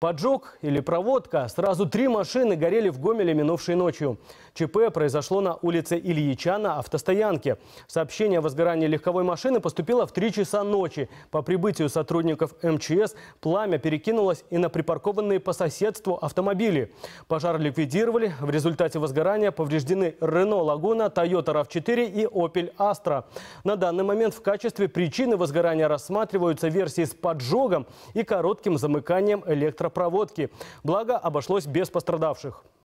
Поджог или проводка. Сразу три машины горели в Гомеле минувшей ночью. ЧП произошло на улице Ильича на автостоянке. Сообщение о возгорании легковой машины поступило в 3 часа ночи. По прибытию сотрудников МЧС пламя перекинулось и на припаркованные по соседству автомобили. Пожар ликвидировали. В результате возгорания повреждены Рено Лагуна, Тойота RAV4 и Opel Astra. На данный момент в качестве причины возгорания рассматриваются версии с поджогом и коротким замыканием электропровода электропроводки. Благо, обошлось без пострадавших.